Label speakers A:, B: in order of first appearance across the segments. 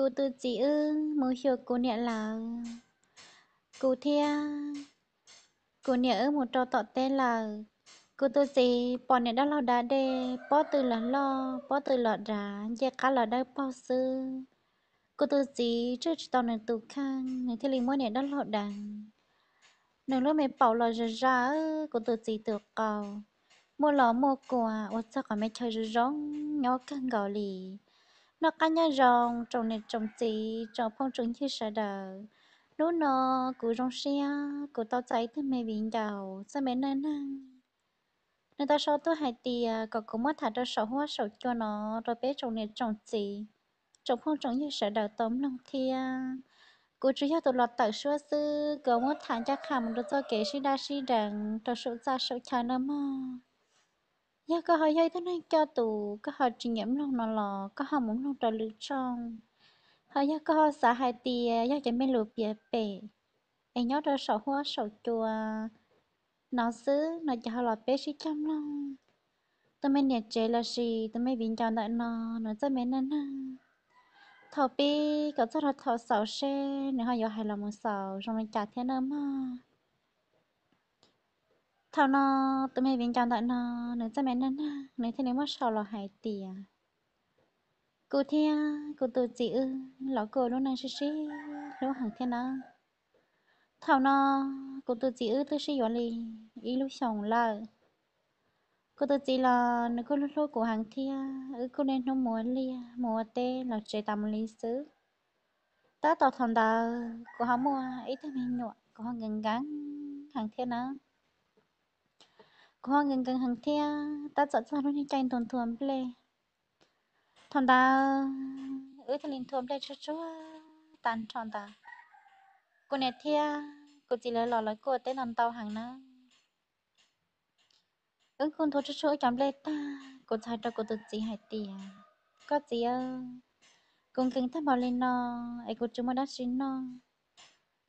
A: cô tư chỉ ư mô hiểu cô nẹ là cô thia cô nẹ ư một trò tọ tên là cô tư chỉ bỏ nẹ đó lo đá đê bỏ từ là lo bỏ từ lọ ra dè cá lọ đây bỏ sư cô tư chỉ trước tao nè tụ khang nè thế liền mô nẹ đó lo đá nè lúc mẹ bỏ lọ ra ra cô tư chỉ tự cầu mua à, lọ mua quả ô sao còn mẹ chơi rong nhau căng gạo lì nó cá nhân rồng trồng nền trồng gì trồng phong trứng khi sợ đời lúc nó cứ rong xe cứ tao cháy thì mày bị đầu sao mày nên năng nên tao sau tôi hai tì có cũng mất thả cho sổ hoa sổ cho nó rồi bé trồng nền trồng gì trồng phong trứng khi sợ đời tóm lòng thia cô chú yêu tôi lọt tới xưa xưa có một tháng chắc hàm được cho kế sĩ đa sĩ rằng cho sự ra sự chán lắm giờ có hai dây thế này cho tù có hai chuyện nhảm lòng nó lò có hai muốn lòng trò lưỡi trong hai giờ có hai xã hai tìa ya chỉ mấy lụa bìa bể em nhớ ra sổ hoa sổ chùa nó xứ nó cho họ là bé sĩ chăm lòng tôi mới nhặt chế là gì tôi mới bình chọn đại nó nó cho mấy năn năn thọ bi có cho nó thọ sầu xe nếu họ yêu hài lòng một sầu rồi mình trả thế nào mà thao nó tôi mới viên chọn tại nó nữa cho mẹ nên nói thế này mất sợ là hại tì à cô thea cô tụ chị ư lão cô luôn năng suy xí lúc hàng thế nó thao nó cô tụ chị ư tôi xí rồi lì ý lúc chồng là cô tụ chị là nó cô lúc lúc của hàng thea ư ừ, cô nên nó muốn lì mua tê là chơi tầm lý xứ ta tỏ thằng ta cô không mua ít thêm mình nhọ cô không gần gắn hàng thế nào hoa gần gần hàng thia ta chọn ra luôn tranh thuần thuần ple thằng ta ứ thằng linh thuần ple cho cho tàn tròn ta cô nè thia cô chỉ là lò lói cô tới làm tàu hàng nữa ứng con thôi cho cho chấm ple ta cô trai cho cô tự chỉ hai tiền à. có gì ơ cùng kính ta bảo lên nó ấy cô chúng mà đã xin nó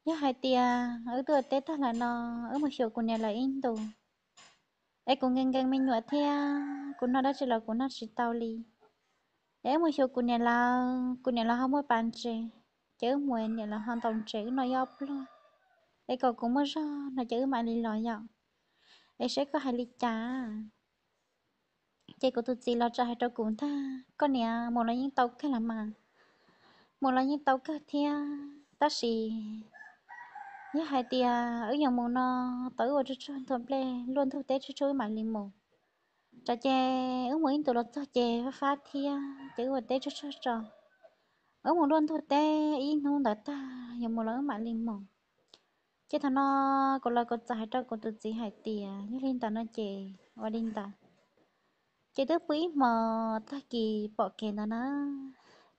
A: nhớ hai tiền ở à, tuổi tết ta là nó ở một chiều cô nè là in đồ ấy cũng ngang ngang mình nhọt thế cũng nó đó chỉ là cũng nó chỉ tao li để một số cũng này là cũng này là không muốn bán chè chứ mua này là hàng tổng chè nó dọc luôn ấy còn cũng mới ra nó chữ mà đi lo dọc ấy sẽ có hai ly trà chị của tôi chỉ lo cho hai trâu cũng tha con nè một là những tàu cái là mà một là những tàu cái thia ta xì nhớ hai tia ở nhà mồ nó tới vào chút chút thầm lê luôn thu tế chút chút mà liền mồ trà chè ở mỗi tụ lột cho chè phát pha thia chữ vào tế chút chút trò ở mồ luôn thu tế yên không đợi ta nhà mồ lớn mà liền mồ chứ thằng nó còn lại còn giải cho còn tự chỉ hai tia như lên ta nó chè và lên ta chữ tớ quý mà ta kỳ bỏ kè nó nó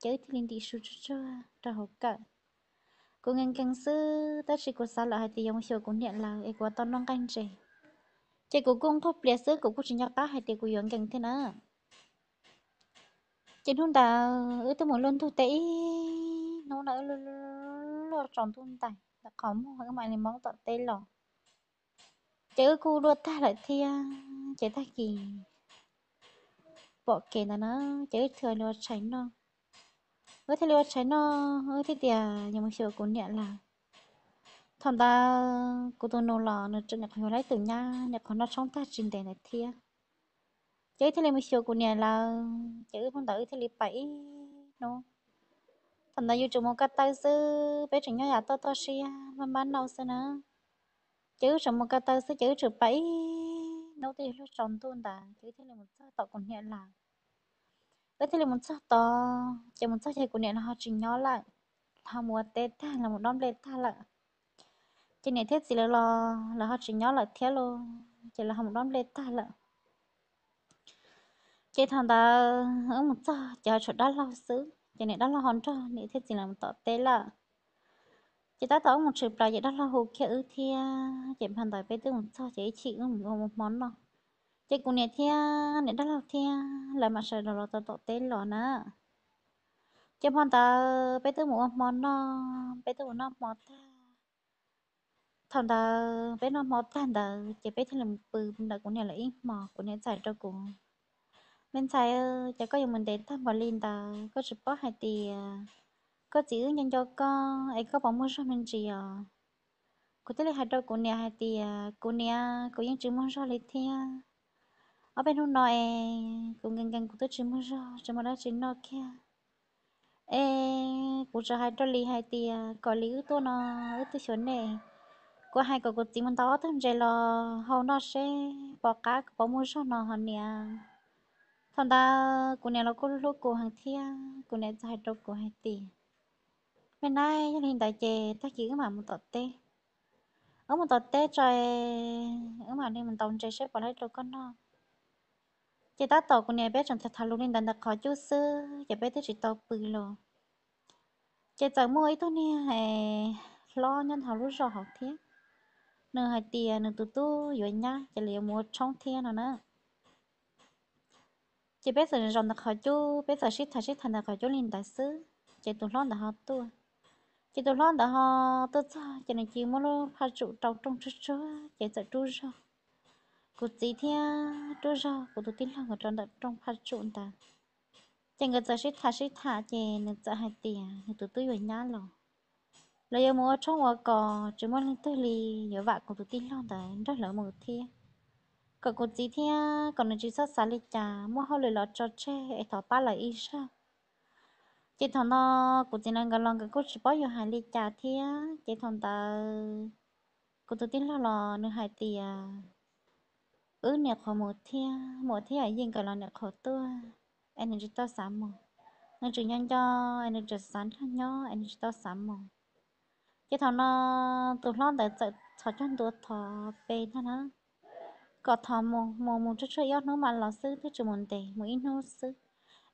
A: chữ thì lên tí chút chút trò hộp cỡ cô ngang căng sư ta chỉ có sao là hai tỷ dòng sửa cũng nhận là ai qua to non căng trẻ chị cô cũng thốt liệt sư của cô chỉ nhắc ta hai tỷ của dòng căng thế nữa chị hôn đã ư tôi muốn luôn thu tệ nó là lo tròn thun tài đã có một cái mày này mong tận tê lò chị ư cô đua ta lại thì chị ta kỳ bỏ kể là nó chị thừa lo tránh nó với thế lừa trái nó với thế tiề nhưng mà chưa cũng nhẹ là thằng ta cô tôi nô lò nó trên nhạc hồi lấy từ nhà nhạc còn nó sống ta trên đời này thia chứ thế này mới chưa cũng nhẹ là chữ phong tử thế này bảy nó thằng ta yêu chụp một cái tay sư bé chừng nhau nhà to to xia à, mà bán đâu xia nữa chữ chụp một cái tay sư chữ chữ bảy nó thì nó tròn tuôn ta chữ thế này một sao tao còn nhẹ là với thế là một sao to chỉ một sao chạy của nền là họ chỉnh nhỏ lại họ mua tết tha là một đom lệ tha lại chỉ nè thiết gì là lo là họ chỉnh nhỏ lại thế luôn chỉ là họ một đom lệ tha lại chỉ thằng ta ở một sao chờ chỗ đó lo xứ chỉ nè đó là hòn cho nè thiết gì là một tọt tế là chỉ ta tỏ một sự lại vậy đó là hồ kia ư thia chỉ thằng ta bây tư một sao chỉ chị một món nào chị cũng nè thea nè đó là thea là mà sợ là tao tao tên lò nè chị bọn ta bây giờ muốn món nó bây giờ nó món ta thằng ta bây nó món thằng ta chị bây thằng làm bự đã cũng nè là ít mỏ cũng nè chạy cho cũng nên chạy, chị có dùng mình đến thăm bà linh ta có chụp support hay thì ờ, có chỉ nhân cho con ấy có bảo mua cho mình gì à ờ. cô tới là hai đôi cô nè hai thì ờ, cô nè cô yên chữ mong cho lấy theo ở bên hôm nay cũng gần gần cũng tới chỉ muốn ra chỉ muốn ra chỉ nó kia ê cũng cho hai đôi ly hai tia à, có lý ưu tố nó ưu tố xuống này có hai cái cái tiếng mình tao thêm rồi là hầu nó sẽ bỏ cá bỏ mua cho nó hơn nè thằng ta cô nè nó cô lúc cô hàng thia cô nè hai đôi cô hai tia bên đây cho nên đại chè ta chỉ cái mà một tọt tê ở một tọt tê trời ở mà đi mình tông chơi sẽ bỏ lại đồ con nó chị ta tổ của nhà bé chẳng thật thà luôn nên đàn đặc khó chú sư giờ bé thích chị tàu bự lò chị tàu mua ấy thôi nè lo nhân hào lúc rõ học thế nửa hai tiền nửa tu tu rồi nha, chị lấy mua trong thiên nào nữa chị bé giờ rồng đặc khó chú bé giờ xích thật xích thành đặc khó chú linh đại sư chị tụi lo đặc khó tu chị tụi lo đặc khó tu cho chị này chị mua lo pha trụ trong trong chút chút chị sẽ chú rồi cụ gì thế đó rồi cô tôi tin là người trong trong phát trộn ta chẳng người ta sẽ thả sẽ thả chè nên ta hai tiền thì tôi tôi về nhá lòng, lấy giờ mua trong hoa cỏ chỉ muốn lên tới lì nhớ vợ của tôi tin lo ta rất là một thế còn cụ gì thế còn là chỉ sát xả lì trà mua hoa lời lọ cho che thọ ba lại y sao chị thằng nó cô chỉ năng gần lòng cái cốt chỉ bao giờ hai lì trà thế chị thằng ta cô tôi tin lo lo nữa hai tiền ứ ừ, nè khó một thia một thia yên cả lo nè khó tua anh chỉ tao sám mồ anh chỉ nhân cho anh chỉ sắm cho nhau anh chỉ tao sắm mồ cái thằng nó tụi nó để chạy cho chân tụi thò về nó nó có thò mồ mồ mồ chút chút yếu nó mà lọ sư thế chỉ muốn để muốn in hô sư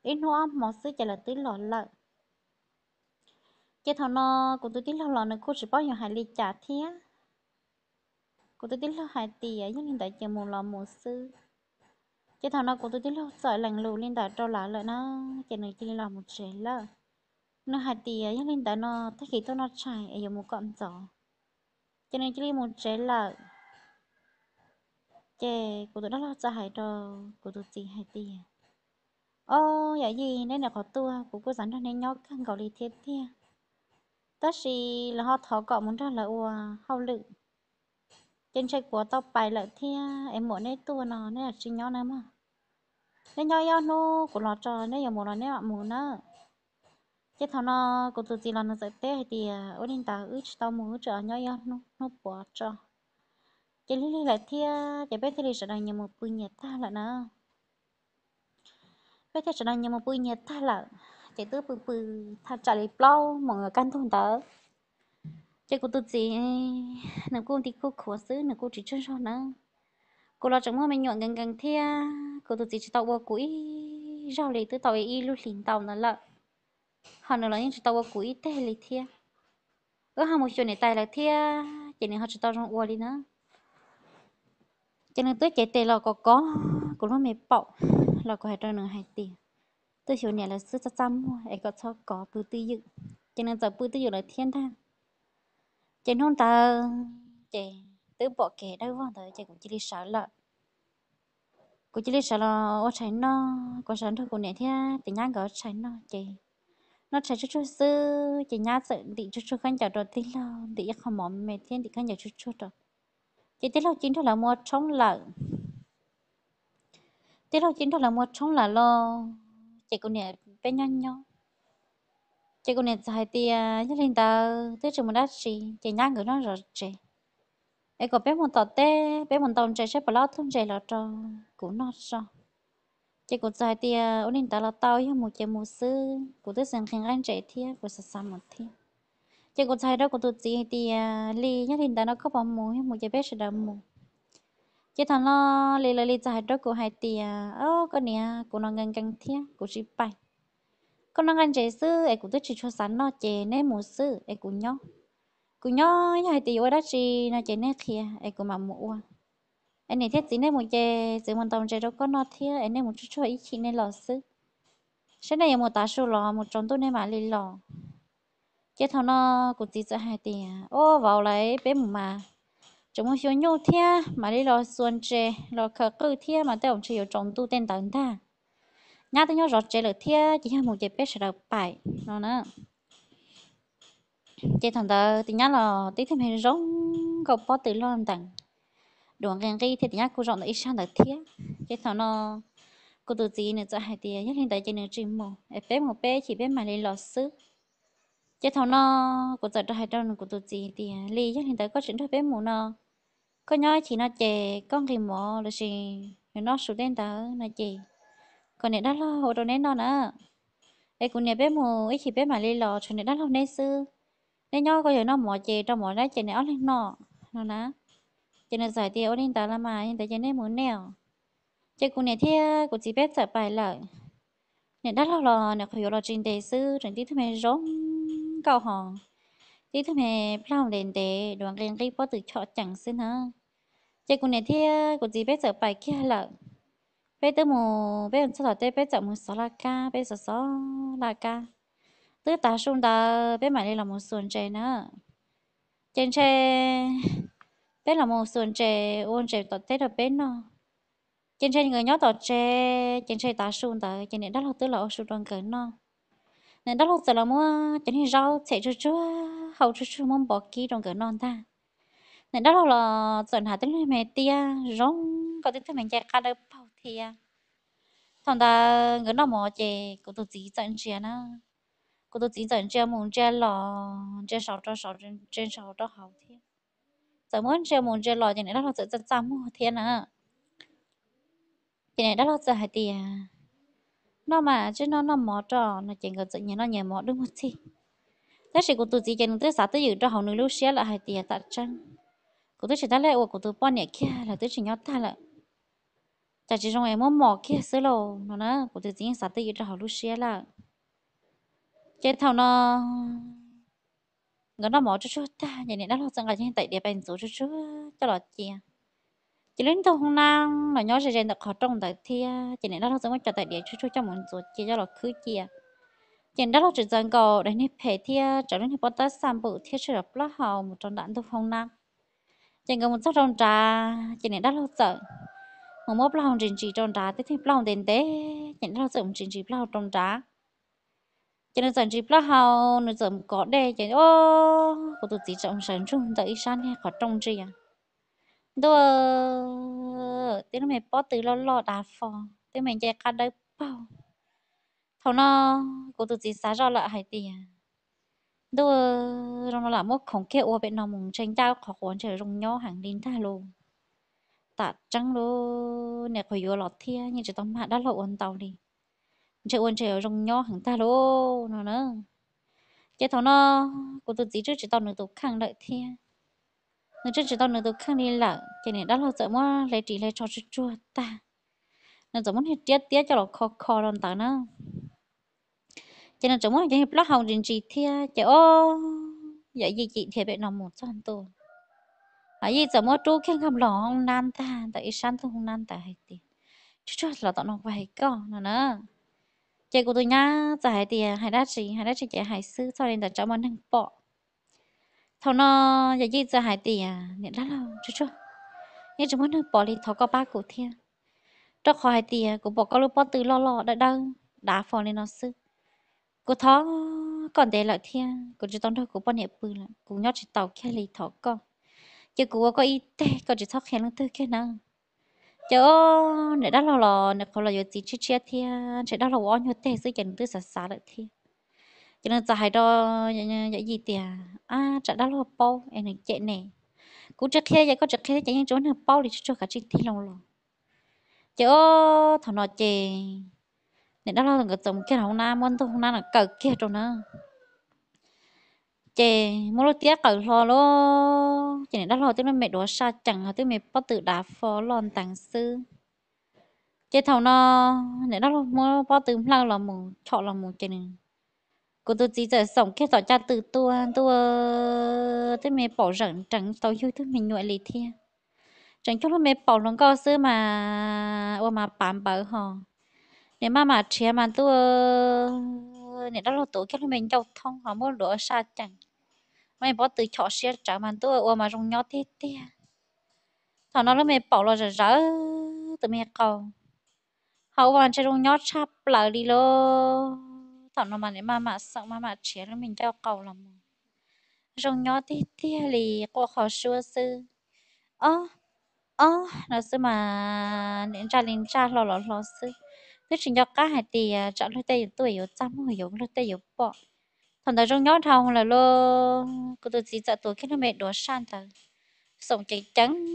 A: in hô âm mồ sư chỉ là tứ lò lợ cái thằng nó cũng tụi tí lọ lò nó cô chỉ bao nhiêu hải lý trả thia cô tôi tiếc lo hại tì nhưng hiện tại chờ một lò một sư chứ thằng nào cô tôi tiếc lo sợi lành lù lên tại cho lá lại nó chờ này chỉ lò một chế lơ nó hại tì nhưng hiện tại nó thấy khi tôi nó chạy ở một cọm gió cho nên chỉ một chế lơ chè cô tôi đã lo cho hại trò cô tôi chỉ hai tỷ. ô vậy dạ gì nên là có tua của cô dán ra nên nhóc khăn gọi đi thiết thiệt tất sĩ là họ thọ cọ muốn ra là ua hao lực trên trái của tao bài lại thì em muốn lấy tua nó nên là chỉ nhau nữa à nên nhau nhau nô của nó cho nên giờ muốn nó nên bạn muốn nữa chứ thằng nó của tụi chị là nó sẽ té thì ở à, bên ta ước tao muốn trở nhau nhau nô nô bỏ cho chỉ lý lý lại thì chỉ biết thì sẽ đang nhầm một bùi nhiệt ta lại nữa biết thì sẽ đang nhầm một bùi nhiệt ta lại chỉ tứ bự bự thật trả lời bao mọi người căn thôn tới chắc cô tự chỉ, nằm cô thì cô khó xử nằm cô chỉ chân cho nè. cô lo chẳng mua mình nhọn gần gần thế cô tự chỉ chỉ tàu qua cuối rau lấy từ tàu ấy lúc lìn tàu nó lợ họ nói là những chỉ tàu qua cuối thế lấy thế ở hàng một chỗ này tài là thế chỉ nên họ chỉ tàu trong qua đi nữa cho nên tôi chạy tê là có có cô lo mệt bọc là có hai trăm nửa hai tiền tôi chiều này là sư cho trăm mua ấy có cho có bự tư dự cho nên giờ bự tư dự là thiên thang chị nôn ta chị tứ bỏ kẻ đâu vong tới chị cũng chỉ đi sợ lợ cũng chỉ đi sợ là ô chạy nó có sợ thôi cũng nè thế thì nhang gỡ chạy nó chị nó chạy chút chút sư chị nhá sợ đi chút chút khăn chào rồi tí lo đi không mỏ mệt thiên thì khăn chào chút chút rồi chị tí lo chính thôi là mua trống lợ tí lo chính thôi là mua trống lợ lo chị cũng nè bé nhăn nhau chị cô này hai tia nhất linh tờ tới trường mình đã chị chị nhang người nó rồi chị ấy có bé một tọt tê bé một tông chạy xếp vào lót thun chạy lọt cho, cũng nó sao chị cô dài tia ôn linh tờ là tao với một chị một sư của tới sân khen anh chạy thia của sạch sạch một thia chị cô dài đó của tụt chị thì ly nhất linh tờ nó có bỏ mù một chị bé sẽ đầm mù chị thằng lo lì lì chạy đó của hai tia ô con nè của nó ngang căng thia của chị bảy con đang ăn chế sư em cũng tôi chỉ cho sẵn nó chế nên một sư em cũng nhóc cũng nhóc hai tỷ ở đó chỉ nó chế nên kia em cũng mà mua à. anh này thiết gì nên một chế chỉ một tông chế đâu có nó thiết anh này một chút cho ý chị nên lò sư sẽ này một tá số lò một tròn tôi nên mà lên lò chế thằng nó cũng chỉ cho hai tỷ à. ô vào lấy bé mà chúng mình xuống nhau thia mà đi lo xuân chè lo khờ cư thia mà tao ông chỉ ở trong tu tên tầng ta nhà tôi nhớ rõ chế lợi thiê chỉ hai một chế bé sẽ được bài nó nữa chế thằng tớ thì nhá là tí thêm hình rong gọc bó tử lo làm tặng đồ ngang ghi thì nhá cô rộng ít sang được thiê chế thằng nó cô tự gì nữa cho hai tiền nhất hiện tại trên đường chim mồ em bé một bé chỉ bé mà lên lò xứ chế thằng nó cô tự cho hai trăm cô tự gì thì li nhất hiện tại có chuyện thôi bé mù nó có nhói chỉ nó chè con thì mồ là gì nó sụt đến tớ là gì còn nè đã lo hồ đồ nè nó nè ấy cũng nè bé mù ít chỉ bé mà lê lò cho nè đã lo nè sư nè nhau coi giờ nó mỏ chè trong mỏ đá chè nè ớt lên nọ nó ná, chè nên giải tiêu nên ta là mà nhưng tại chè nên muốn nèo chơi cũng nè thia cũng chỉ bé giải bài lại nè đã lo lo nè khởi lo trình đề sư trình tí thứ mày rốn cao hòn tí thứ mày lao đền đề đoàn liên đi, bó từ chọ chẳng xin ha chơi cũng nè thia cũng chỉ bé giải bài kia lại bé tớ mù bé ăn sao tớ bé chậm mù sáu la ca bé sáu sáu la ca tớ ta xuống đó bé mà đi làm một xuồng chè nữa trên chè bé làm một xuồng chè ôn chè tớ tết ở bên nó trên chè người nhỏ tớ chè trên chè ta xuống đó trên này đất là tớ là ở xuống đoàn cỡ nó nên đất là tớ là mua trên này rau chè chua chua hậu chua chua mong bỏ kia đoàn cỡ non ta nên đó là tuần hạ tới mẹ tia rong có tiếng mình chạy cả đời thì à, thằng ta người nào mà chơi, cô tôi chỉ dẫn chè nó cô tôi chỉ dẫn chơi muốn chơi lò chè sầu cho sầu chơi sáu cho hậu thì chơi muốn chơi muốn chơi lò thì này đó sẽ chơi chăm mua thiên à thì này nó sẽ hay tiền nó mà chứ nó nó mò trò nó chỉ người chơi nhiên nó nhảy mò đúng không chị thế thì cô tôi chỉ cần tới sáng tới giờ cho hậu nửa lúc xé là hay tiền tạt chân cô tôi chỉ ta lại của cô tôi bao nhiêu kia là tôi chỉ nhớ ta là chả chỉ trong em muốn mò kia xứ lô nó nó cũng tự nhiên sát tới cho họ lúc xưa là chế thầu nó người nó mò chút chút ta nhà này nó lo rằng là hiện tại địa bàn số chút chút, cho lọt chị chỉ đến tàu hôm nay là nhớ sẽ rèn được họ trong tại thì chị này nó lo rằng là cho tại địa chút chú cho muốn số chị cho là khứ chị chị đó là chỉ rằng cầu để nên phải thì trở nên bắt tay sản bộ thiết sự lập lá hào một trong đạn thu phong nam chị người một số trong trà chị này đã lo sợ mà mua plau trình trì trong đá thế thì plau đến thế nhận ra dùng trình chỉ plau trong đá cho nên dùng chỉ plau nó dùng có đề cho ô của tụi chị trong sản trung tại san hay có trong gì à đồ thế nó mày bỏ từ lo lo đá phò thế mình chạy cả đời bao thầu nó của tụi chị xá ra lại hay tiền đồ nó là một không kia ô bên nó mùng tranh tao khó quán trời rung nhau hàng đến ta luôn ta trăng lô nè khỏi vô lọt thia nhưng chỉ tông hạ đã lộ ôn tàu đi chơi ôn chơi ở trong nho hàng ta lô nó nữa chế thằng nó của tụi tí trước chỉ tao nữa tụi khang đợi thia nữa trước chỉ tao nữa tụi khang đi lợ cái này đã lo sợ mua lấy chỉ lấy cho chua chua ta nữa sợ muốn hết tiết tiết cho nó khó khó đòn ta nữa cho nên chỗ muốn cho hiệp lót hồng trình trị thia chế ô vậy gì chị thì bị nằm một son tôi gì giờ mua chú khen cầm lòng không nan ta tại san tôi không nan ta hay tiền chú cho là tao nói vậy co, nè nè, chơi của tôi nhá giờ hay tiền hay đã chỉ hay đã chỉ chơi hay sư cho nên là cháu muốn thằng bỏ thằng nó giờ gì giờ hay tiền nhận đã lâu chú cho nhưng chúng muốn thằng bỏ đi thằng có ba cụ thiên cho khỏi tiền của bỏ có lúc bỏ từ lo lo đã đâu đã phò lên nó sư cô thó còn để lại thiên cô chỉ tông thôi cô bỏ nhẹ bự là cô nhót chỉ tàu kia lì thọ con chứ cô có ít thế có chỉ thóc khen luôn tư kia nè chỗ nè đó lò lò nè có là giờ gì chia chia thì chỉ à, đó là quan nhớ thế sự chẳng tư sạt sạt được thì cho nên giải đó giải dạ, dạ, dạ, gì tiền à chả à, đó là bao em này chạy nè cũng chắc khi vậy có chắc khi chạy những chỗ này bao thì cho cả chị thi lòng lòng chỗ thằng nó chè nên đó là người chồng kia thằng nam muốn thằng nam là cờ kia chỗ nữa chè mỗi lúc tiếc cởi lo lo chè này đã lo tức là mệt đổ sa chẳng hả tức mệt bắt tự đá phó lon tàng sư chè thầu nó này đã lo mỗi bắt tự lao là mù chọ là mù chè này cô tôi chỉ giờ sống khi tỏ cha từ tua tua tức mệt bỏ rận chẳng tao yêu tức mệt nhụy lì thia chẳng cho nó mệt bỏ lòng co sư mà ô mà bám bờ hò này mà mà chia mà tua này đó lo tổ cho mệt giàu thông họ mua đồ xa chẳng mày bỏ từ chỗ xe trả mà tôi ô mà rong nhó tê tê thằng à. nó nó mày bỏ lo rỡ rỡ từ mày cầu hậu vào chơi rong nhó chắp lại đi lô thằng nó mà này mà mà sợ mà mà chế nó mình đeo cầu lắm rong nhó tê tê à lì qua khó xua sư ơ ơ nó sư mà nên cha nên cha lo lo lo sư cứ chuyện cho cá hai tì trả lời tay tuổi yếu trăm người yếu lời tay yếu bỏ thằng ta trong nhóm thằng là lo cứ từ gì dạ tuổi khi nó mẹ đổ san ta sống chạy trắng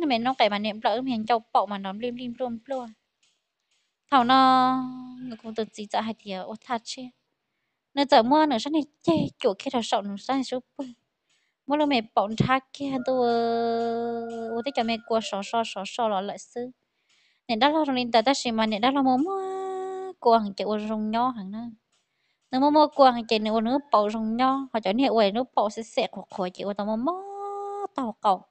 A: nó mẹ nó cái mà niệm lỡ mình châu bọ mà nó lim lim luôn luôn thảo nó cũng từ gì dạ hai thì ô thật chứ nó giờ mua nó sáng này che chỗ khi là sợ nó sáng số bưng mỗi lần mẹ bọn thác kia tôi ô thế cho mẹ qua sò sò sò sò lọ lại xứ nên đã lo rồi nên ta ta xì mà nên đã lo mua mua cô hàng chạy ô rong nhỏ hàng nữa nó mà mua quàng chị nếu nếu bỏ rồng nho họ cho nên quầy nó bỏ sẽ sẽ hoặc khỏi chị tao mà tao cầu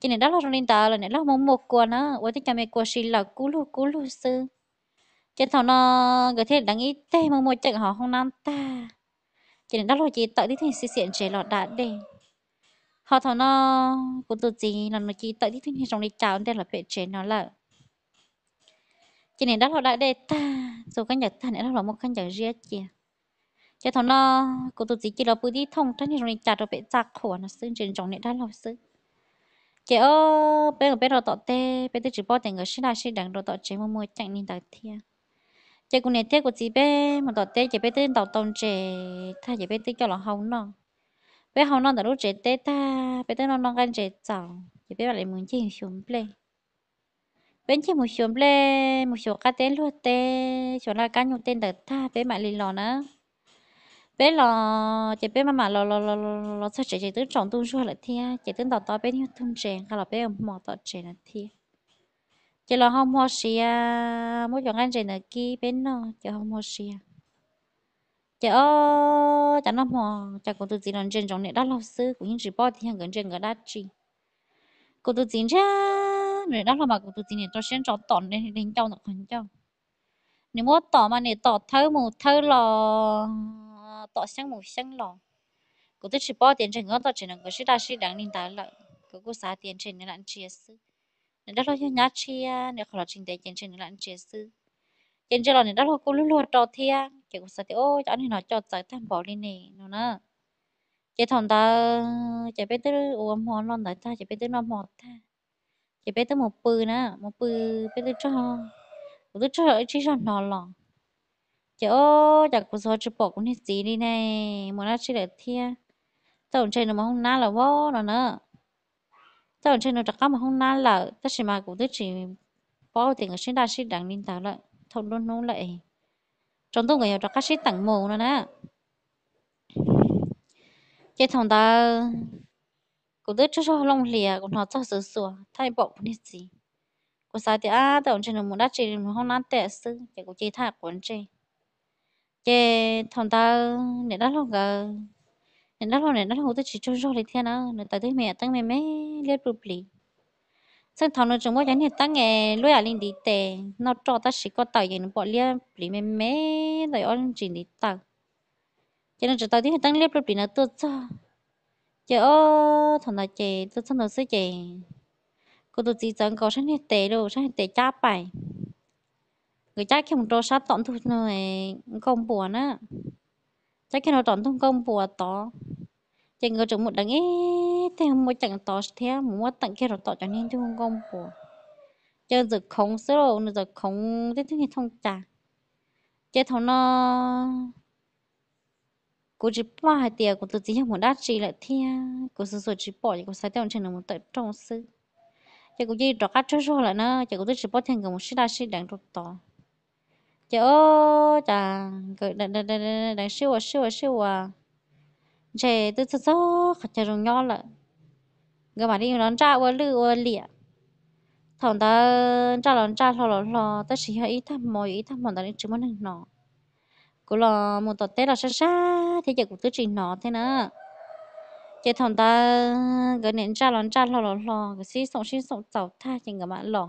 A: chị này đó là rồng ta là này là mua mua quàng á quay tới cha mẹ quàng xì là cú lu cú lu sư trên thằng nó cái thế đáng ý tê mà mua chạy họ không nam ta chị này đó là chị tự đi thì xì xịn chế lọt đã đề họ thằng nó cũng tự gì là nó chị tự đi thì trong đi chào đây là phải chế nó là chị này đắt là đã đề ta dù căn nhật ta này đó là một căn nhật riêng chị chứ thằng nó cô tổ chức chỉ là bữa đi thông thì chúng mình chặt rồi bị chặt khổ à, nó xưng trên trong này đã lâu xưng, chị ơ bây ở bây giờ tọt tê bây giờ chỉ bỏ tiền người xin là xin đặng rồi tọt chị mua mua chẳng nên tọt thia chị cũng này thế của chị bé mà tọt tê chị bé tên tọt tông chị thay chị bé tên cho là hồng nọ, bé hồng nọ đã lúc chị tê ta bé tên nó nó gan chị chào chị bé lại muốn chơi xuống play bên chơi một xuống play một số cá tên luôn tê chỗ là cá nhung tên đặt ta bé mãi lì lò nữa bé lo chị bé mà lo lo lo lo lo sao chị chị tới chọn tung chua là thi chị tới đào to bé như tung chèn cái là bé ông mò tọt chèn là thi chị lo không hoa xia mỗi chọn anh chèn là kia bé nó chị không hoa xia chị ô chị nó mò chị cũng tự chỉ làm trên trong này đã lo sư cũng như chỉ bỏ thì hàng gần chèn gần đã chi cũng tự chỉ ra này đã là mà cũng tự chỉ này cho xem trồng tọt nên đến châu nó còn châu nếu mà tọt mà này tọt thơ mù thơ lo tọ sáng một sáng lò cô tức chỉ bỏ tiền trên ngón tọ chỉ là cái gì đó sĩ đáng linh tá lợi cô cô xá tiền trên nên ăn chia sư nên đó là nhà nhá chia nên khỏi là trình tế tiền trên nên ăn chia sư tiền trên là nên đó là cô luôn luôn trò thia chỉ cô xá thì ô cho anh nói cho giải tham bỏ lên nè nó nè chỉ thằng ta chỉ biết tới uống hoa lon đại ta chỉ biết tới nó mọt ta chỉ biết tới một bự nè một bự biết tới cho cô tức cho chỉ cho nó lòng chớ chả có số chụp bọc cũng hết gì đi này muốn ăn chỉ để thia tao chơi nó mà không na là vô nó nữa tao chơi nó chắc mà không na là ta chỉ mà cũng tới chỉ bỏ tiền ở trên đa sĩ đặng nên tao lại thâu luôn lại trong tôi người hiểu chắc sĩ tặng mù nó nè cái thằng ta cũng tới trước cho lông lìa cũng nó cho sửa sửa thay bọc cũng hết gì của sao thì à tao chơi nó muốn ăn chỉ không na tệ sư chỉ có chỉ thà quấn chơi chế thằng ta nè đó luôn gờ nè đó luôn nè đó luôn tôi chỉ cho rồi thế nào nè tại tôi mẹ tăng mẹ mẹ liên tục lì sang thằng nó chúng mới chẳng hiện tăng nghe lối à lên đi tè nó cho ta chỉ có tàu yên bỏ liên lì mẹ mẹ rồi ôn chỉ đi tăng, chế nó chỉ tàu thì hiện tăng liên tục lì nó tự cho chế ô thằng nó chế tự cho nó sẽ chế cô tôi chỉ chẳng có sáng hiện tè đâu sáng hiện tè cha bài người chắc khi một trò sát tọn thu này công bùa nữa chắc khi nó tọn thu công bùa to chỉ người chúng một đằng ấy thì không muốn chẳng to thế muốn tặng kia nó tọ cho nên thu công bùa chơi giờ không sơ đồ nữa giờ không thế thứ này thông trả chơi thằng nó cô chỉ bỏ hai tiền cô tự chỉ không muốn đắt chỉ lại thia cô sử dụng chỉ bỏ cô sai tiền trên là một tệ trong sư chơi cô chỉ đọc cắt cho rồi lại nó chơi cô tự chỉ bỏ tiền cả một sĩ đa sĩ đang đột to chỗ chà cái đằng đằng đằng đằng siêu à siêu à siêu à chè từ từ gió khát chè rồng nhỏ lợ cái mà đi đón trao qua lư qua lịa thằng ta trao đón trao thò lò lò ta chỉ hơi ít thăm mồi ít thăm mòn ta đi chữ món này nọ cô lò một tọt tết là xa xa thế giờ cũng cứ chỉ nó thế nữa chè thằng ta cái nền trao đón trao thò lò lò cái xí sống xí sống tàu tha trên người mạng lò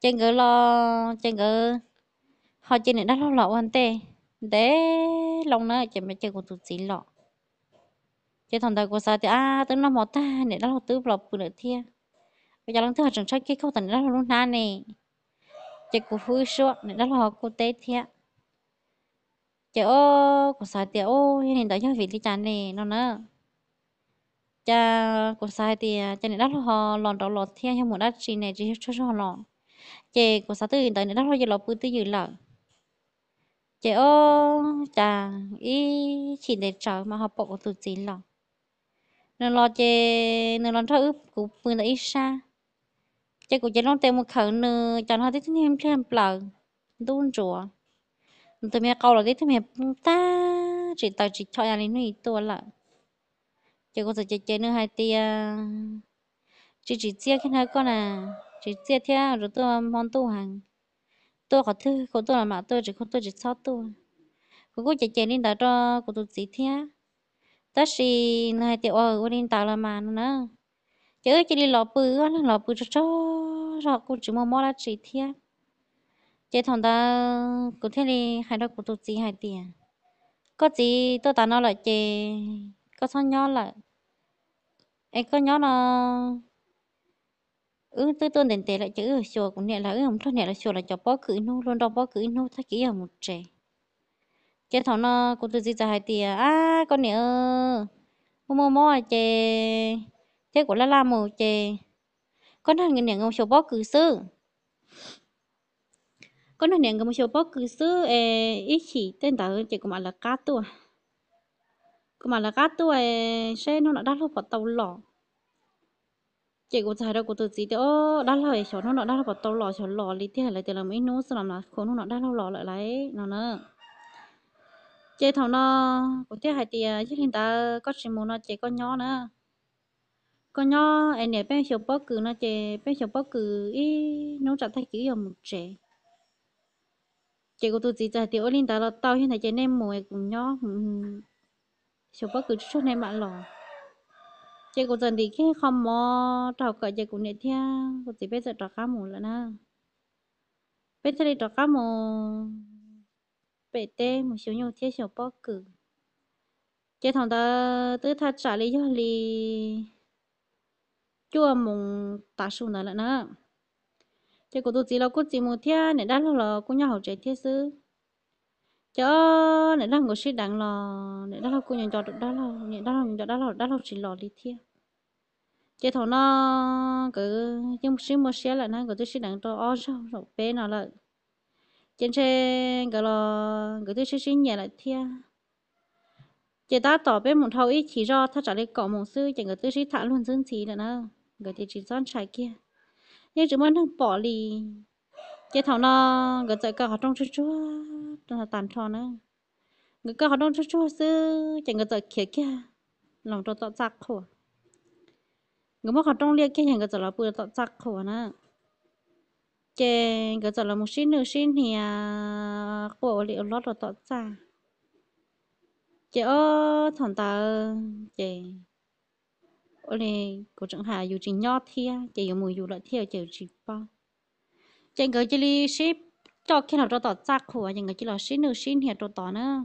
A: trên người lò trên người họ chỉ nên đã lo lọ anh tê để lòng nó chỉ mới chơi của tụi chị lọ chơi thằng đời của sao thì à tướng nó một ta nên đã lo tứ lọ bự nữa thia bây giờ lần thứ hai chẳng sách kia không thành đã lo luôn na nè chơi của phu số nên đã lo của tê thia chơi ô của sao thì ô nên đã cho vị trí chán nè nó nữa cha của sai thì à, cha này đã lo lòn đó lọt theo nhau một đất gì này chỉ cho cho lòn chơi của sa hiện tại này đã lo giờ lọt bự tư dự lợn chị ô chà ý chỉ để trở mà học bộ tụt gì lòng nên lo chị nên lo thơ ướp cũng mười là xa chị cũng chỉ lo tiền một khẩu nữa cho nó thấy thêm thêm lợ đun rùa tụi mẹ câu là thấy thêm em ta chỉ tao chỉ cho anh ấy tua lợ chị cũng chơi chơi nữa hai tia chị chỉ chia khi nào con à chỉ chia theo rồi tôi mong tu hàng tôi học thư có tôi là mà tôi chỉ không tôi chỉ sao tôi cô cô chạy chạy nên đó cho cô tôi gì thế ta chỉ này thì ở cô nên tạo là mà nữa chứ chỉ đi lọ bự á lọ bự cho cho rồi cô chỉ mua mua là chỉ thế chế thằng ta cô thế đi hai đó cô tôi gì hai tiền có gì tôi ta nó lại chế có sao nhỏ lại em có nhỏ nào? ừ tôi tôi đến tế lại chữ ở chùa cũng nhẹ là ừ không thôi nhẹ là chùa là cho bó cử nô luôn đó bó cử nô thắc kỹ ở một trẻ chế thằng nó cũng tôi gì ra hai tia à con nè ơ mô mô à chê thế của la la mù chê con thằng nè ngông chùa bó cử sư con thằng nè ngông chùa bó cử sư ê ý chỉ tên tớ chỉ của mà là cá tua của mà là cá tua ê xe nó đã đắt lô vào tàu lọ chị cũng thấy đâu cũng tự gì đó đã lời cháu nó nó đã bảo tao lò cháu lò lý thế lại thì làm mấy nốt sao làm là khổ nó đã lâu lò lại lấy nó nữa chị thằng nó cũng thế hay thì chứ hiện ta có chỉ muốn nó chị có nhỏ nữa có nhỏ anh này bên cháu bóc cử nó chị bên cháu bóc cử ý nó chặt thay kỹ vào một trẻ chị cũng tự chỉ thì thì ở liên tao hiện tại chị nên mùi cũng nhỏ cháu bóc cử chút nên bạn lò chị cũng dần đi khi không mò trào cởi chị cũng nhận thia cũng chỉ biết giờ trào cá mù là na biết thế trào cá mù bể tê một số nhiều thiết số bao cử chị thằng ta tự thật trả lý cho lý chua mùng tạ nữa là na chị cũng tôi chỉ là cũng chỉ một thia nên đã là cũng nhau học chơi thiết sư chớ nãy đang ngồi suy đằng lò nãy đã học cô nhận cho được đó là nãy đã học cho đó là đó học chỉ lò đi thiệt à? chế thầu nó cứ nhưng một xíu một xíu là nó cứ tôi suy đằng cho ó sao rồi bé nó là trên xe cái là cứ tôi suy suy nhẹ lại thiệt à? chế ta tỏ bé một thầu ít chỉ do ta trả lời cỏ một sư chẳng cứ tôi suy thả luôn dương gì nữa nó cứ thì chỉ son trái kia nhưng chúng nó đang bỏ lì chế thằng nó cái chạy cả họ trong chút chút tàn tro nữa người cả họ trong chút chút chứ chẳng cái chạy kia kia lòng tôi tạo giặc khổ người mà họ trong liệt kia chẳng cái chạy là bừa tạo giặc khổ nữa chế cái chạy là một xin nữa xin thì khổ liệu lót rồi tạo giặc chế ô thằng ta chế ôi này của chẳng hà dù chỉ nhót thia chế dù mùi dù lại thia chế chỉ bao chẳng có chỉ li ship cho khi nào cho tỏ chắc của chẳng có chỉ là ship nữa ship thì cho tỏ nữa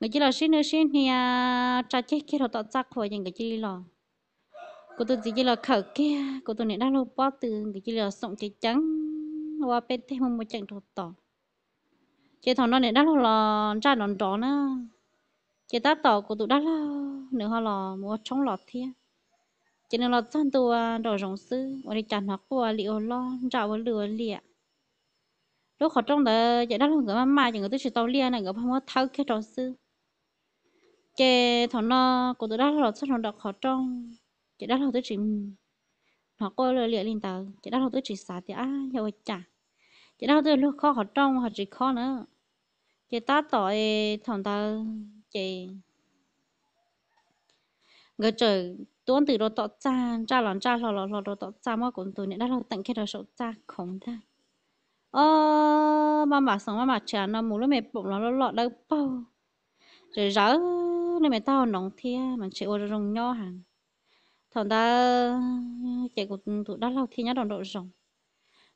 A: người chỉ là ship nữa ship thì cho à, chết khi nào tỏ chắc của chẳng có chỉ là cô tôi chỉ là khở kia cô tôi này đang lâu bỏ từ người chỉ là sống chỉ trắng qua bên thêm một chẳng cho tỏ chị thằng nó này đã là ra đòn đó nữa chị ta tỏ của tụi đã là nữa họ là mua chống lọt thiên cho nên là chọn tua đồ rộng sư và đi chọn hoặc của liệu lo rào và lừa lịa lúc họ trong đó giờ đó là người mà chỉ người tôi chỉ tàu lia này người không có thâu cái trò sư chế thằng nó của tôi đó là xuất hiện đọc họ trong chỉ đó là tôi chỉ hoặc cô lừa lịa lên tàu chỉ đó là tôi chỉ xả thì á à, giờ chả chỉ đó là tôi lúc khó họ trong họ chỉ khó nữa chế ta tỏi thằng ta chế người trời tuôn từ đó tọt ra ra lòn ra lò lò lò đó tọt ra mà cũng từ nữa đã lo tặng cái đó sổ ra không ta ờ mà mà xong mà mà chả nó mù lúc mẹ bụng nó lọ lọ đâu bao rồi rỡ nên mẹ tao nóng thia mà chị ô rồng nho hàng thằng ta chị cũng tụ đã lo thia nhá đòn độ rồng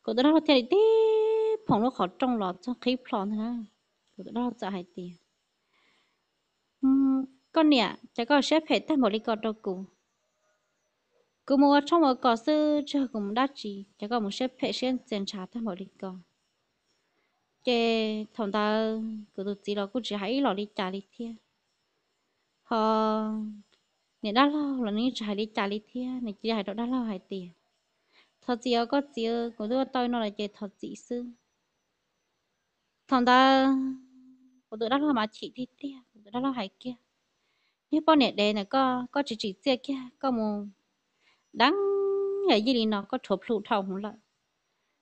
A: cũng tụ đã lo thia đi phòng nó khó trong lọ cho khí phòn ha cũng tụ đã lo trả hai tiền con nè chả có xếp hết tay một đi con đâu cùng cũng mua trong một cỏ sư chưa cũng đắt chỉ chỉ có một xếp phê xuyên tiền trả thêm một lịch cỏ chế thằng ta cứ tự chỉ đó cũng chỉ hãy lọ đi trả đi thia họ nên đã lo là nên chỉ hãy đi trả đi thia nên chỉ hãy đó đã lo hãy tiền thật chỉ có gì cũng đưa tôi nó là chế thật gì sư thằng ta cũng tụi đã lo mà chỉ đi thia tụi đã lo hãy kia nếu bọn này đây này có có chỉ chỉ kia có một đắng ở dưới thì nó có chụp lụ thầu không lại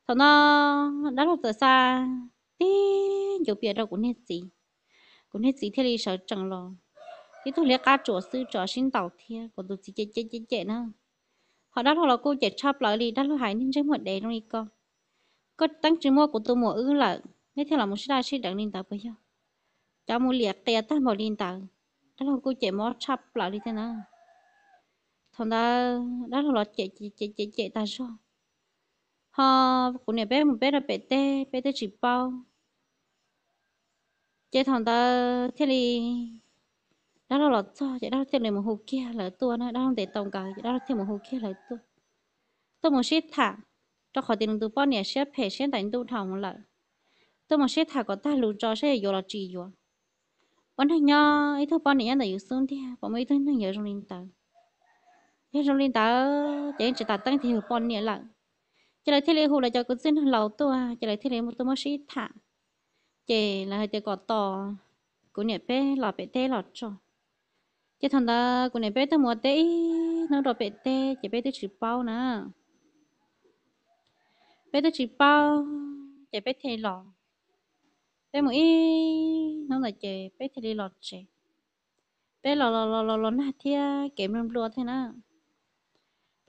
A: thằng nó đã lúc từ xa tí nhiều biết đâu cũng hết gì cũng hết gì thế thì sợ chẳng lo thì tôi lấy cá chỗ sư trò sinh tàu thiên còn tôi chỉ chạy chạy chạy chạy nữa họ đã thọ là cô chạy chắp lại đi đã lúc hải nên chơi một đề trong đi con có tăng trưởng mua của tôi mua ư là nếu theo là một số đại sĩ đặng linh tạo bây giờ cháu muốn liệt kia ta bảo linh tạo đã lúc cô chạy mót chắp lại đi thế nào thằng ta đã thằng lọ chạy chạy chạy chạy chạy ta sao ha cũng nè bé một bé là bé tê bé tê chỉ bao chạy thằng ta thế đi đã thằng lọ cho chạy đã này một hồ kia là tua nó đã không để tổng cả chạy đã thêm một hồ kia là tua tôi muốn xếp thả cho khỏi tiền từ bao nhiêu xếp phe xếp đánh tu thằng lại tôi muốn xếp thả có ta lùi cho sẽ vô là chỉ vô vẫn thằng nhau ít thôi bao nhiêu là yêu xuống thì bọn mấy thứ nó nhớ trong linh tàng nhưng trong linh ta chỉ chỉ ta tăng thì hợp bọn nhẹ lặng chỉ là thế lệ hồ là cho cứ xin lâu tua chỉ là thế lệ một tôi mới sĩ thả chỉ là hơi tiêu cọ to của nhẹ bé lọ bé tê lọ cho chỉ thằng ta của nhẹ bé tôi mua tê nó lọ bé tê chỉ bé tôi chỉ bao nè bé tôi chỉ bao chỉ bé thề lọ bé một ít nó là chỉ bé thề lọ chỉ bé lọ lọ lọ lọ lọ nát thia kém lắm luôn thế nào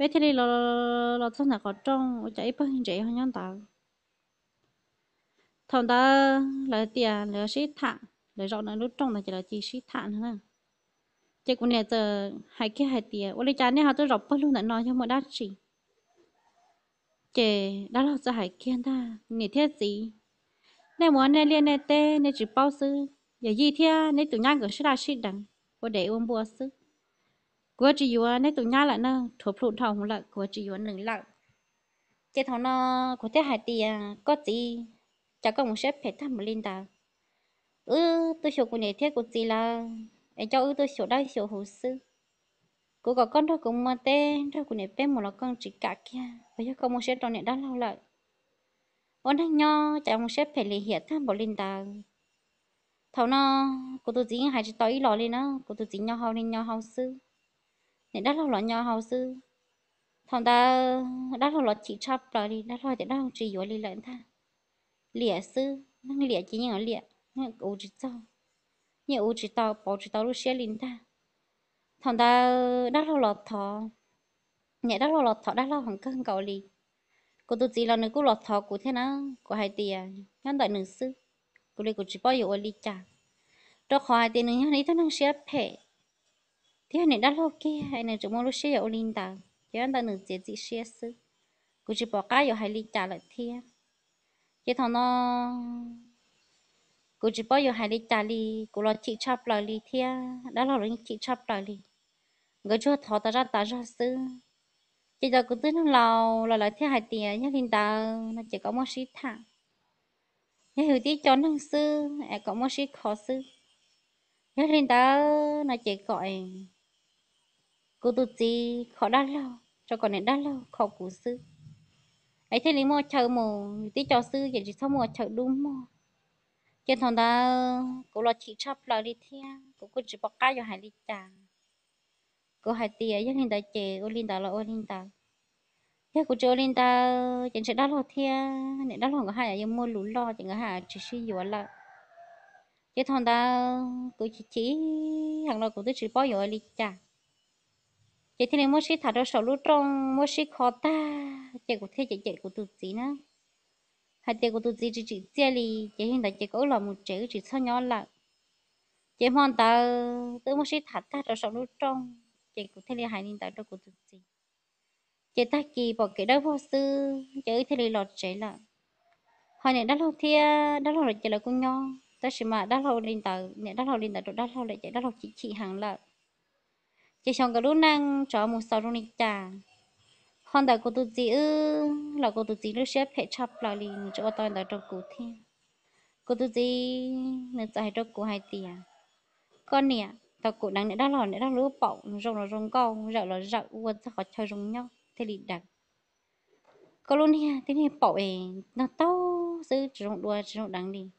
A: bé thế này lo lo thân là có trong chạy bao nhiêu chạy hơn nhau ta thằng ta là tiền là sĩ thản là rõ là lúc trong là chỉ là chỉ sĩ thản thôi chỉ cũng này giờ hai cái hai tiền ôi cha này họ tôi rọc bao luôn là nói cho mọi đắt gì chỉ đã lo cho hai kia ta nghỉ thiết gì này muốn này liên này tê này chỉ bao sư giờ gì thế này tụi nhau cũng sẽ là sĩ đằng có để ôm bùa sư của chị anh nãy tụi nhá lại nó thuộc phụ thòng lại, của chị anh nâng lại chế thằng nó của thế hại tiền có gì chả có một xếp phải thăm một linh ta ừ tôi sổ của này thế của chị là em cho ừ tôi sổ đây sổ hồ sư cô có con thôi cũng mà tê thôi của này bé một là con chỉ cả kia bây giờ có một xếp trong này đã lâu lại ôn thằng nho chả một xếp phải lì hiện thăm một linh ta thằng nó của tôi chỉ hai chỉ tối lò lên đó của tôi chỉ nhau hao lên nhau hao sư nên đắt là nhỏ hầu sư thằng ta đắt là chỉ chắp rồi đi đắt là thì đang chỉ yếu đi lợn ta lìa sư năng lìa chỉ những lìa nghe ủ chỉ tao nghe ủ chỉ tao bỏ chỉ tao lúc xe linh ta thằng ta đắt là lọt thọ nhẹ đắt là lọt thọ đắt là hoàng cân cầu lì cô tu chỉ là nữ cô lọt thọ cụ thế nào của hai tiền nhân đại nữ sư cô lấy cô chỉ bao nhiêu lì chả đó khỏi tiền nữ nhân này ta năng xé phe thế anh đã lo kia hay này chúng nó sẽ ở linh ta chứ anh ta nửa dễ dĩ sẽ sư cứ chỉ bỏ cá vào hai linh trả lại thế chứ thằng nó cứ chỉ bỏ vào hai linh trả đi cứ lo chỉ chắp lại đi thế đã lo rồi chỉ chắp lại đi người chưa thọ ta ra ta ra sư chỉ giờ cứ tới nó lâu là lại thế hai tiền nhá linh nó chỉ có một sĩ thẳng nhớ hiểu tí cho năng sư à có một sĩ khó sư nhớ linh ta nó chỉ gọi cô tu chi khó đắt lâu cho còn nên đắt lâu khó cú sư ấy thế lý mò chờ mù tí cho sư vậy chỉ sao mò chờ đúng mò trên thằng ta cô lo chỉ chấp lo đi theo cô cứ chỉ bọc cá cho hai đi trả cô hai tiền nhưng hiện tại chị cô linh đào là ô linh đào, thế cô chơi linh đào, chẳng sẽ đắt lo theo nên đắt lo có hai là mua lún lo chẳng có hai à, chỉ suy yếu là chứ thằng ta cô chỉ chỉ hàng lo cô tôi chỉ bao giờ đi trả chị thì mua xí thả ra sổ lúa trong mua xí khó ta chị cũng thế chị chị cũng tụt gì nữa hai chị cũng tụt gì chị chị chơi đi chị hiện tại chị có là một chữ chị sao nhỏ là chị mong ta tự mua xí thả ta ra sổ lúa trong chị cũng thế là hai nên tại đó cũng tụt gì chị ta kỳ bỏ cái đó vô sư chị thế là lọt chị là hồi này đã lâu thia, đã lâu rồi chị là con nhau ta chỉ mà đã lâu lên tờ này đã lâu lên tờ đã lâu lại chị đã lâu chị chị hàng là chỉ xong cái lúc năng cho một sáu rung cha hôm đó cô tu chỉ ư là cô tu chỉ lúc xếp phải chập lại liền chỗ tôi đã trong cụ thi cô tu chỉ nên chạy trong cụ hai tiền à. con à, nè tao cụ đang nãy đó lò nãy đó lúa bọc rồng là rồng con rậu là rậu quên sao khó chơi rồng nhau thế thì đặt có luôn nha thế này bọc ấy nó tao sư rồng đua rồng đằng đi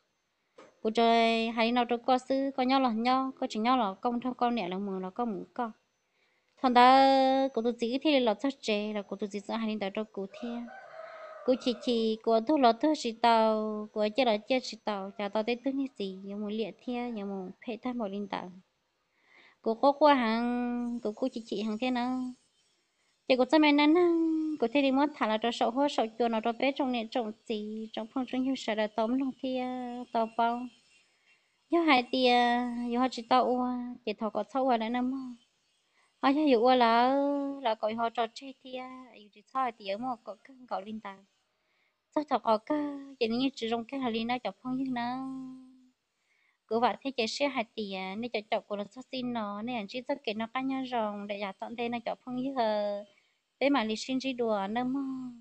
A: cô chơi hay nó cho co sư có nhau là nhau có chỉ nhau là công thao con nè là mường là có mũ con thằng đó cô tôi chỉ thì là chắc chế là cô tôi chỉ sợ hai đứa đó cô thế cô chỉ chỉ cô thu lọ thu chỉ tàu cô chơi là chơi chỉ tàu chả tàu tới tương như gì nhưng mà liệt thế nhưng mà phải thay một linh tàu cô có qua hàng cô cô chỉ chỉ hàng thế nào chỉ có trăm năm năm cô thể đi mất thả là cho sầu hoa sầu chuồn nó cho bé trong nền trồng gì trong phong trong hiệu sở là tóm lòng thì tàu bao nhớ hai tia nhớ hai chỉ tàu chỉ thọ có sâu hoa là năm hay nhà dụ là là gọi họ trò chơi thì à, dù chỉ sao hay ở một có cái gọi linh tàu sao chọc ở cái chỉ như chỉ trong cái hà linh nó chọc không nhưng nó cứ vậy thế chỉ xe hay tỉ nên chọc chọc của nó sao xin nó nên chỉ rất kể nó cá nhau rồng để giả tận đây nó chọc không như ờ, thế mà lịch sinh chỉ đùa nó mà